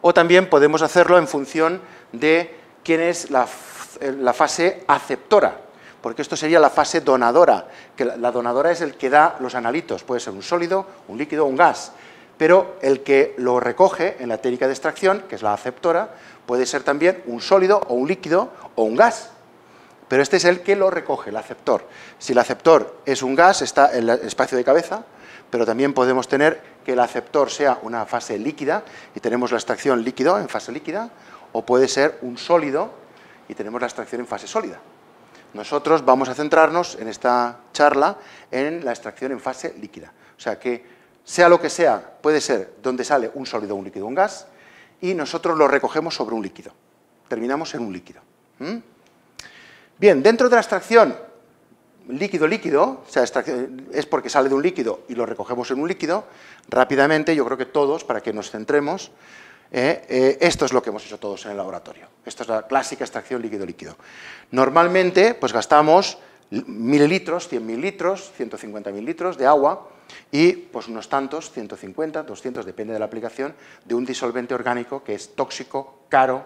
O también podemos hacerlo en función de quién es la, eh, fase aceptora, porque esto sería la fase donadora, que la donadora es el que da los analitos, puede ser un sólido, un líquido o un gas, pero el que lo recoge en la técnica de extracción, que es la aceptora, puede ser también un sólido o un líquido o un gas pero este es el que lo recoge, el aceptor. Si el aceptor es un gas, está en el espacio de cabeza, pero también podemos tener que el aceptor sea una fase líquida y tenemos la extracción líquido en fase líquida, o puede ser un sólido y tenemos la extracción en fase sólida. Nosotros vamos a centrarnos en esta charla en la extracción en fase líquida. O sea que, sea lo que sea, puede ser donde sale un sólido, un líquido, un gas, y nosotros lo recogemos sobre un líquido. Terminamos en un líquido. Bien, dentro de la extracción líquido-líquido, o sea, es porque sale de un líquido y lo recogemos en un líquido, rápidamente, yo creo que todos, para que nos centremos, eh, eh, esto es lo que hemos hecho todos en el laboratorio. Esto es la clásica extracción líquido-líquido. Normalmente, pues gastamos mililitros, 100 mililitros, 150 mililitros de agua y pues unos tantos, 150, 200, depende de la aplicación, de un disolvente orgánico que es tóxico, caro,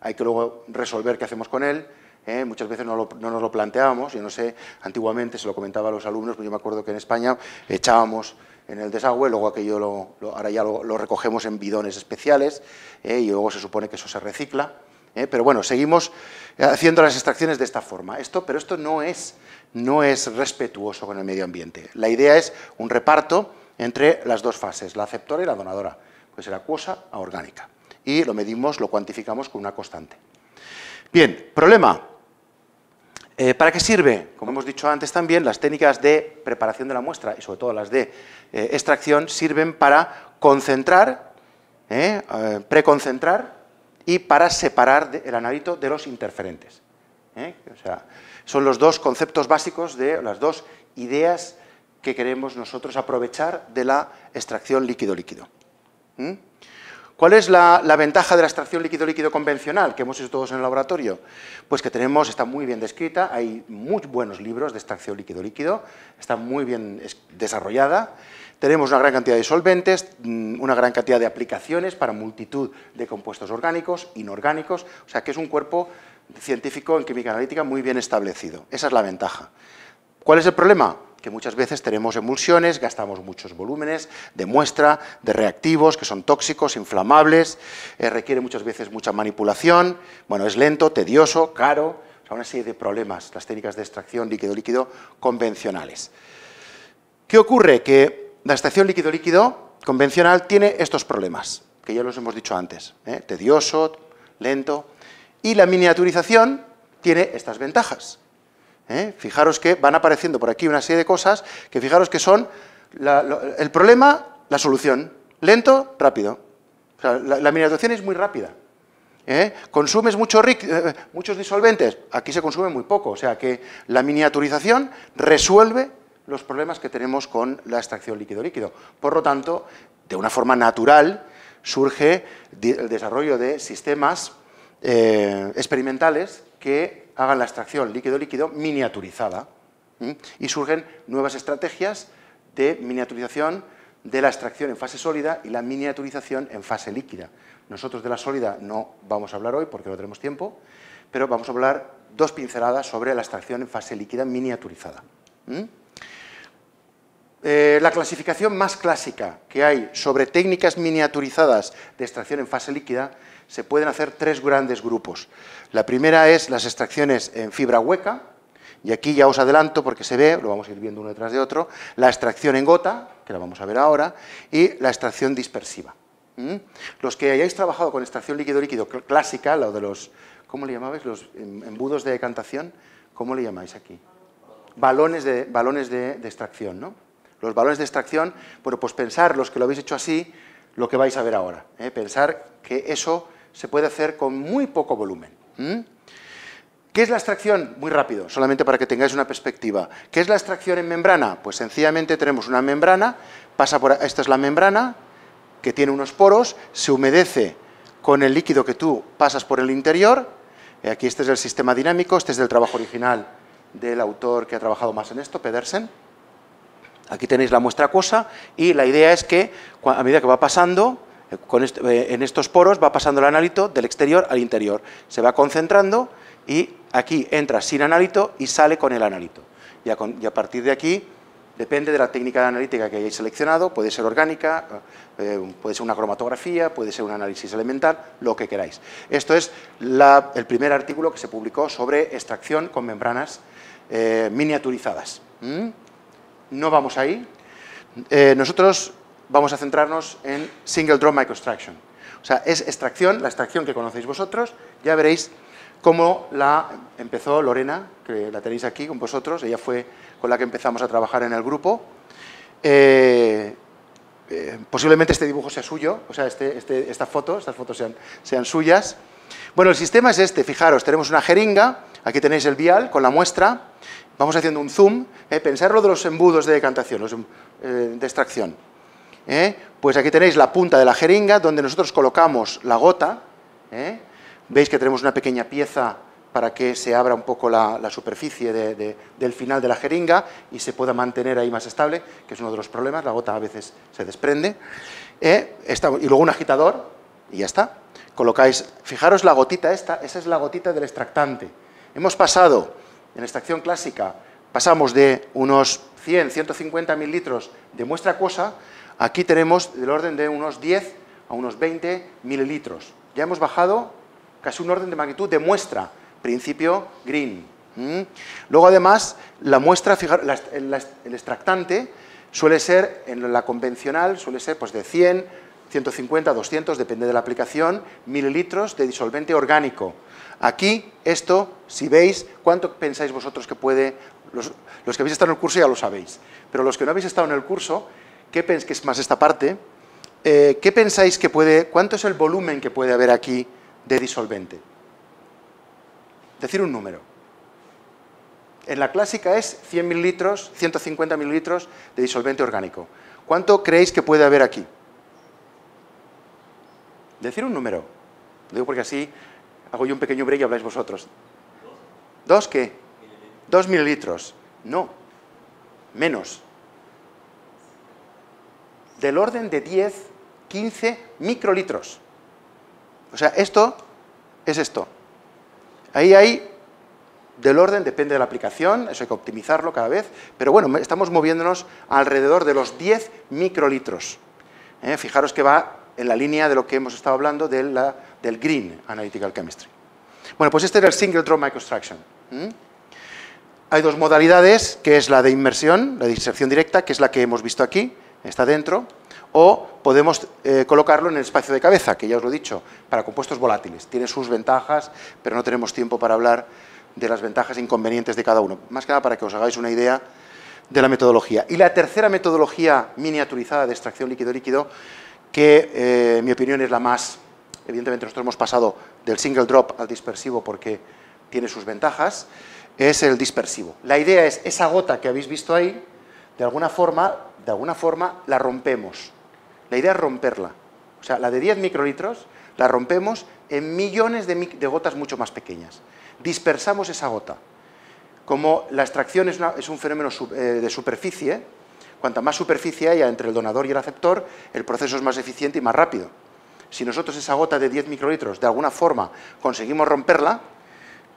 hay que luego resolver qué hacemos con él, ¿eh? muchas veces no, nos lo planteábamos, yo no sé, antiguamente se lo comentaba a los alumnos, pero pues yo me acuerdo que en España echábamos en el desagüe, luego aquello lo, ahora ya lo, recogemos en bidones especiales ¿eh? y luego se supone que eso se recicla. ¿eh? pero bueno, seguimos haciendo las extracciones de esta forma. Esto, pero esto no es, no es respetuoso con el medio ambiente. La idea es un reparto entre las dos fases, la aceptora y la donadora, pues la acuosa a orgánica. Y lo medimos, lo cuantificamos con una constante. Bien, problema. Eh, ¿Para qué sirve? Como hemos dicho antes también, las técnicas de preparación de la muestra y sobre todo las de eh, extracción sirven para concentrar, eh, preconcentrar y para separar el analito de los interferentes. son los dos conceptos básicos, de las dos ideas que queremos nosotros aprovechar de la extracción líquido-líquido. ¿Cuál es la, ventaja de la extracción líquido-líquido convencional que hemos hecho todos en el laboratorio? Pues que tenemos, está muy bien descrita, hay muy buenos libros de extracción líquido-líquido, está muy bien desarrollada, tenemos una gran cantidad de solventes, mm, una gran cantidad de aplicaciones para multitud de compuestos orgánicos, inorgánicos, o sea que es un cuerpo científico en química analítica muy bien establecido. Esa es la ventaja. ¿Cuál es el problema? que muchas veces tenemos emulsiones, gastamos muchos volúmenes de muestra, de reactivos, que son tóxicos, inflamables, eh, requiere muchas veces mucha manipulación, bueno, es lento, tedioso, caro, o una serie de problemas, las técnicas de extracción líquido-líquido convencionales. ¿Qué ocurre? Que la extracción líquido-líquido convencional tiene estos problemas, que ya los hemos dicho antes, ¿eh? tedioso, lento, y la miniaturización tiene estas ventajas. ¿eh? Fijaros que van apareciendo por aquí una serie de cosas que fijaros que son el problema, la solución. Lento, rápido. la, miniaturización es muy rápida. ¿eh? ¿Consumes eh, muchos disolventes? Aquí se consume muy poco. O sea que la miniaturización resuelve los problemas que tenemos con la extracción líquido-líquido. Por lo tanto, de una forma natural surge el desarrollo de sistemas experimentales que hagan la extracción líquido-líquido miniaturizada y surgen nuevas estrategias de miniaturización de la extracción en fase sólida y la miniaturización en fase líquida. Nosotros de la sólida no vamos a hablar hoy porque no tenemos tiempo, pero vamos a hablar dos pinceladas sobre la extracción en fase líquida miniaturizada. Eh, la clasificación más clásica que hay sobre técnicas miniaturizadas de extracción en fase líquida se pueden hacer tres grandes grupos. La primera es las extracciones en fibra hueca, y aquí ya os adelanto porque se ve, lo vamos a ir viendo uno detrás de otro, la extracción en gota, que la vamos a ver ahora, y la extracción dispersiva. ¿Mm? Los que hayáis trabajado con extracción líquido-líquido clásica, lo de los, ¿cómo le llamabais? Los em, embudos de decantación, ¿cómo le llamáis aquí? Balones de, balones de extracción, ¿no? Los balones de extracción, bueno, pues pensar, los que lo habéis hecho así, lo que vais a ver ahora. ¿eh? Pensar que eso se puede hacer con muy poco volumen. ¿Qué es la extracción? Muy rápido, solamente para que tengáis una perspectiva. ¿Qué es la extracción en membrana? Pues sencillamente tenemos una membrana, pasa por esta es la membrana, que tiene unos poros, se humedece con el líquido que tú pasas por el interior. Eh, aquí este es el sistema dinámico, este es del trabajo original del autor que ha trabajado más en esto, Pedersen. Aquí tenéis la muestra cosa y la idea es que a medida que va pasando, eh, eh, en estos poros va pasando el analito del exterior al interior. Se va concentrando y aquí entra sin analito y sale con el analito. Y a, partir de aquí, depende de la técnica analítica que hayáis seleccionado, puede ser orgánica, eh, puede ser una cromatografía, puede ser un análisis elemental, lo que queráis. Esto es el primer artículo que se publicó sobre extracción con membranas miniaturizadas no vamos ahí. Eh, nosotros vamos a centrarnos en Single Drop Microextraction. O sea, es extracción, la extracción que conocéis vosotros. Ya veréis cómo la empezó Lorena, que la tenéis aquí con vosotros. Ella fue con la que empezamos a trabajar en el grupo. Eh, eh, posiblemente este dibujo sea suyo, o sea, este, este, estas fotos sean, sean suyas. Bueno, el sistema es este, fijaros, tenemos una jeringa, aquí tenéis el vial con la muestra, Vamos haciendo un zoom, eh, de los embudos de decantación, los, em, eh, de extracción. ¿eh? pues aquí tenéis la punta de la jeringa donde nosotros colocamos la gota. ¿eh? Veis que tenemos una pequeña pieza para que se abra un poco la, superficie del final de la jeringa y se pueda mantener ahí más estable, que es uno de los problemas, la gota a veces se desprende. y luego un agitador y ya está. Colocáis, fijaros la gotita esta, esa es la gotita del extractante. Hemos pasado en extracción clásica pasamos de unos 100, 150 mililitros de muestra acuosa, aquí tenemos del orden de unos 10 a unos 20 mililitros. Ya hemos bajado casi un orden de magnitud de muestra, principio green. Luego además, la muestra, fijar, el, el extractante suele ser, en la convencional, suele ser pues, de 100 150, 200, depende de la aplicación, mililitros de disolvente orgánico. Aquí, esto, si veis, ¿cuánto pensáis vosotros que puede? Los, que habéis estado en el curso ya lo sabéis, pero los que no habéis estado en el curso, ¿qué pensáis que es más esta parte? Eh, ¿Qué pensáis que puede, cuánto es el volumen que puede haber aquí de disolvente? Decir un número. En la clásica es 100 mililitros, 150 mililitros de disolvente orgánico. ¿Cuánto creéis que puede haber aquí? Decir un número. Lo digo porque así hago yo un pequeño break y habláis vosotros. ¿Dos qué? Dos mililitros. No. Menos. Del orden de 10, 15 microlitros. O sea, esto es esto. Ahí hay del orden, depende de la aplicación, eso hay que optimizarlo cada vez, pero bueno, estamos moviéndonos alrededor de los 10 microlitros. ¿Eh? Fijaros que va en la línea de lo que hemos estado hablando de del Green Analytical Chemistry. Bueno, pues este era el Single Drop Microstruction. Hay dos modalidades, que es la de inmersión, la de inserción directa, que es la que hemos visto aquí, está dentro, o podemos eh, colocarlo en el espacio de cabeza, que ya os lo he dicho, para compuestos volátiles. Tiene sus ventajas, pero no tenemos tiempo para hablar de las ventajas e inconvenientes de cada uno. Más que nada para que os hagáis una idea de la metodología. Y la tercera metodología miniaturizada de extracción líquido-líquido que en eh, mi opinión es la más... Evidentemente nosotros hemos pasado del single drop al dispersivo porque tiene sus ventajas, es el dispersivo. La idea es, esa gota que habéis visto ahí, de alguna forma, de alguna forma la rompemos. La idea es romperla. O sea, la de 10 microlitros la rompemos en millones de, gotas mucho más pequeñas. Dispersamos esa gota. Como la extracción es, un fenómeno eh, de superficie, Cuanta más superficie haya entre el donador y el receptor, el proceso es más eficiente y más rápido. Si nosotros esa gota de 10 microlitros de alguna forma conseguimos romperla,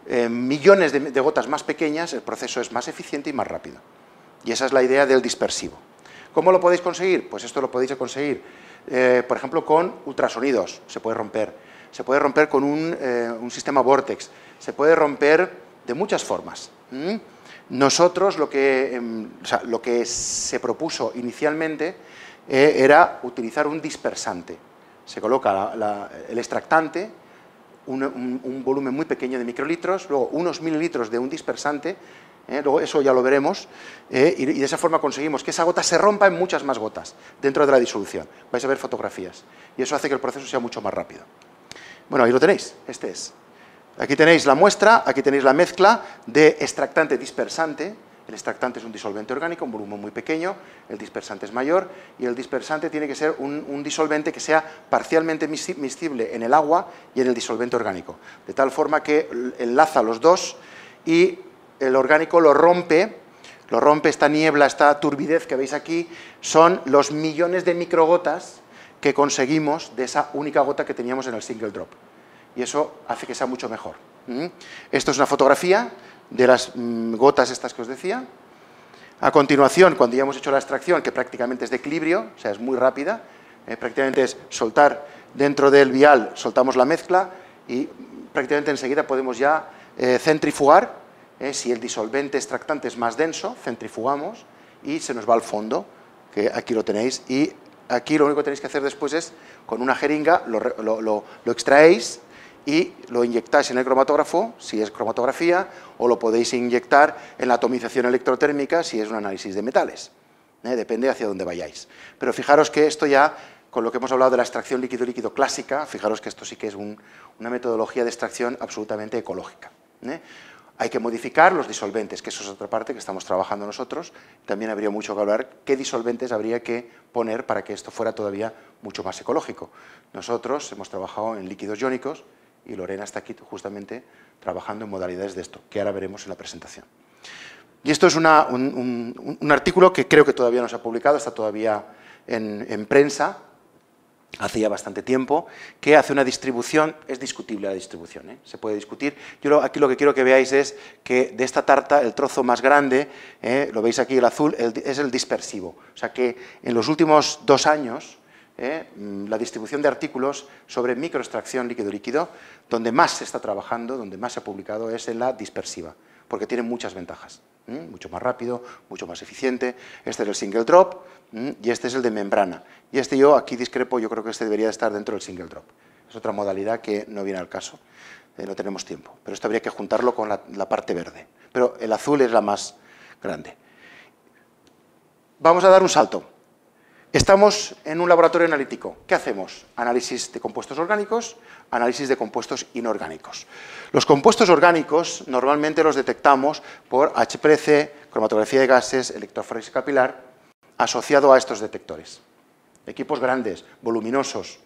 eh, millones de, gotas más pequeñas, el proceso es más eficiente y más rápido. Y esa es la idea del dispersivo. ¿Cómo lo podéis conseguir? Pues esto lo podéis conseguir, eh, por ejemplo, con ultrasonidos, se puede romper. Se puede romper con un, eh, sistema Vortex, se puede romper de muchas formas. Nosotros em, lo que, se propuso inicialmente eh, era utilizar un dispersante. Se coloca el extractante, un, volumen muy pequeño de microlitros, luego unos mililitros de un dispersante, eh, luego eso ya lo veremos, eh, y, de esa forma conseguimos que esa gota se rompa en muchas más gotas dentro de la disolución. Vais a ver fotografías, y eso hace que el proceso sea mucho más rápido. Bueno, ahí lo tenéis, este es. Aquí tenéis la muestra, aquí tenéis la mezcla de extractante dispersante. El extractante es un disolvente orgánico, un volumen muy pequeño, el dispersante es mayor y el dispersante tiene que ser un, disolvente que sea parcialmente miscible en el agua y en el disolvente orgánico, de tal forma que enlaza los dos y el orgánico lo rompe lo rompe esta niebla, esta turbidez que veis aquí, son los millones de microgotas que conseguimos de esa única gota que teníamos en el single drop y eso hace que sea mucho mejor. ¿Mm? Esto es una fotografía de las mm, gotas estas que os decía. A continuación, cuando ya hemos hecho la extracción, que prácticamente es de equilibrio, o sea, es muy rápida, eh, prácticamente es soltar dentro del vial, soltamos la mezcla y prácticamente enseguida podemos ya eh, centrifugar. Eh, si el disolvente extractante es más denso, centrifugamos y se nos va al fondo, que aquí lo tenéis. Y aquí lo único que tenéis que hacer después es, con una jeringa, lo extraéis y lo inyectáis en el cromatógrafo, si es cromatografía, o lo podéis inyectar en la atomización electrotérmica, si es un análisis de metales. ¿eh? Depende hacia dónde vayáis. Pero fijaros que esto ya, con lo que hemos hablado de la extracción líquido-líquido clásica, fijaros que esto sí que es una metodología de extracción absolutamente ecológica. ¿eh? Hay que modificar los disolventes, que eso es otra parte que estamos trabajando nosotros. También habría mucho que hablar qué disolventes habría que poner para que esto fuera todavía mucho más ecológico. Nosotros hemos trabajado en líquidos iónicos, y Lorena está aquí justamente trabajando en modalidades de esto, que ahora veremos en la presentación. Y esto es un, artículo que creo que todavía no se ha publicado, está todavía en, prensa, hace ya bastante tiempo, que hace una distribución, es discutible la distribución, ¿eh? se puede discutir. Yo aquí lo que quiero que veáis es que de esta tarta el trozo más grande, ¿eh? lo veis aquí el azul, es el dispersivo. O sea que en los últimos dos años ¿eh? Mm, la distribución de artículos sobre microextracción líquido-líquido, donde más se está trabajando, donde más se ha publicado, es en la dispersiva, porque tiene muchas ventajas. Mucho más rápido, mucho más eficiente. Este es el single drop y este es el de membrana. Y este yo aquí discrepo, yo creo que este debería estar dentro del single drop. Es otra modalidad que no viene al caso, eh, no tenemos tiempo. Pero esto habría que juntarlo con la parte verde. Pero el azul es la más grande. Vamos a dar un salto. Estamos en un laboratorio analítico. ¿Qué hacemos? Análisis de compuestos orgánicos, análisis de compuestos inorgánicos. Los compuestos orgánicos normalmente los detectamos por HPLC, cromatografía de gases, electroforesis capilar, asociado a estos detectores. Equipos grandes, voluminosos.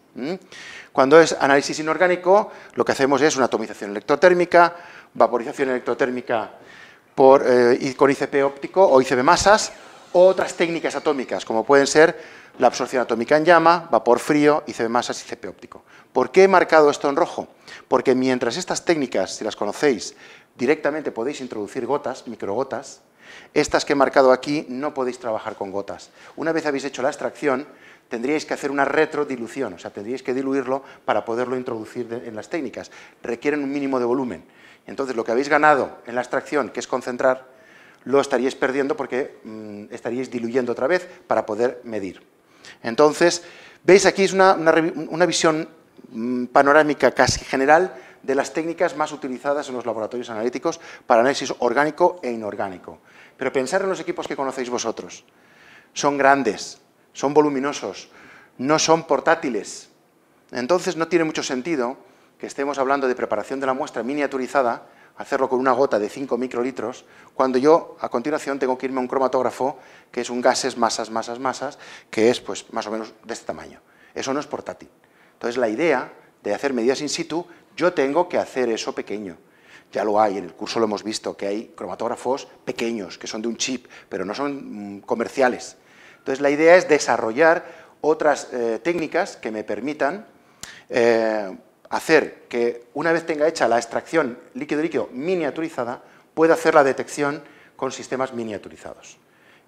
Cuando es análisis inorgánico, lo que hacemos es una atomización electrotérmica, vaporización electrotérmica por, eh, con ICP óptico o ICP masas, otras técnicas atómicas, como pueden ser la absorción atómica en llama, vapor frío, ICB masas y CP óptico. ¿Por qué he marcado esto en rojo? Porque mientras estas técnicas, si las conocéis, directamente podéis introducir gotas, microgotas, estas que he marcado aquí no podéis trabajar con gotas. Una vez habéis hecho la extracción, tendríais que hacer una retrodilución, o sea, tendríais que diluirlo para poderlo introducir en las técnicas. Requieren un mínimo de volumen. Entonces, lo que habéis ganado en la extracción, que es concentrar, lo estaríais perdiendo porque mm, estaríais diluyendo otra vez para poder medir. Entonces, veis aquí es una, visión mm, panorámica casi general de las técnicas más utilizadas en los laboratorios analíticos para análisis orgánico e inorgánico. Pero pensar en los equipos que conocéis vosotros. Son grandes, son voluminosos, no son portátiles. Entonces no tiene mucho sentido que estemos hablando de preparación de la muestra miniaturizada hacerlo con una gota de 5 microlitros, cuando yo a continuación tengo que irme a un cromatógrafo, que es un gases, masas, masas, masas, que es pues más o menos de este tamaño. Eso no es portátil. Entonces la idea de hacer medidas in situ, yo tengo que hacer eso pequeño. Ya lo hay, en el curso lo hemos visto, que hay cromatógrafos pequeños, que son de un chip, pero no son mm, comerciales. Entonces la idea es desarrollar otras eh, técnicas que me permitan eh, hacer que una vez tenga hecha la extracción líquido-líquido miniaturizada, pueda hacer la detección con sistemas miniaturizados.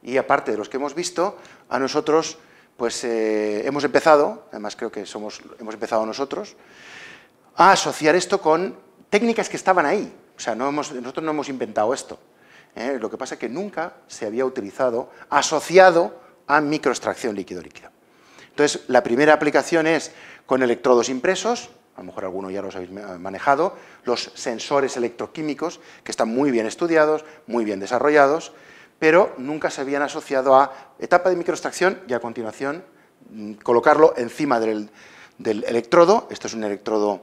Y aparte de los que hemos visto, a nosotros pues eh, hemos empezado, además creo que somos, hemos empezado nosotros, a asociar esto con técnicas que estaban ahí. O sea, nosotros no hemos inventado esto. ¿eh? Lo que pasa es que nunca se había utilizado asociado a microextracción líquido-líquido. Entonces, la primera aplicación es con electrodos impresos, a lo mejor alguno ya los habéis eh, manejado, los sensores electroquímicos, que están muy bien estudiados, muy bien desarrollados, pero nunca se habían asociado a etapa de microextracción y a continuación mm, colocarlo encima del, electrodo. Esto es un electrodo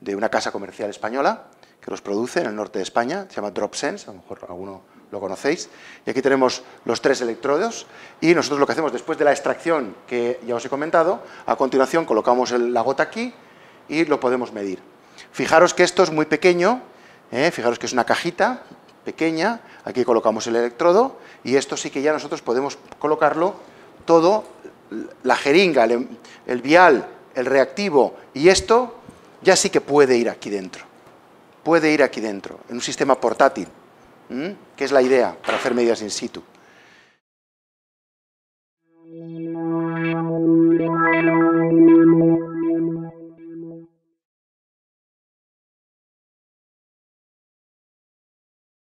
de una casa comercial española que los produce en el norte de España, se llama DropSense, a lo mejor alguno lo conocéis. Y aquí tenemos los tres electrodos y nosotros lo que hacemos después de la extracción que ya os he comentado, a continuación colocamos la gota aquí, y lo podemos medir. Fijaros que esto es muy pequeño, ¿eh? fijaros que es una cajita pequeña, aquí colocamos el electrodo y esto sí que ya nosotros podemos colocarlo todo, la jeringa, el, em, vial, el reactivo y esto ya sí que puede ir aquí dentro, puede ir aquí dentro, en un sistema portátil, que es la idea para hacer medidas in situ.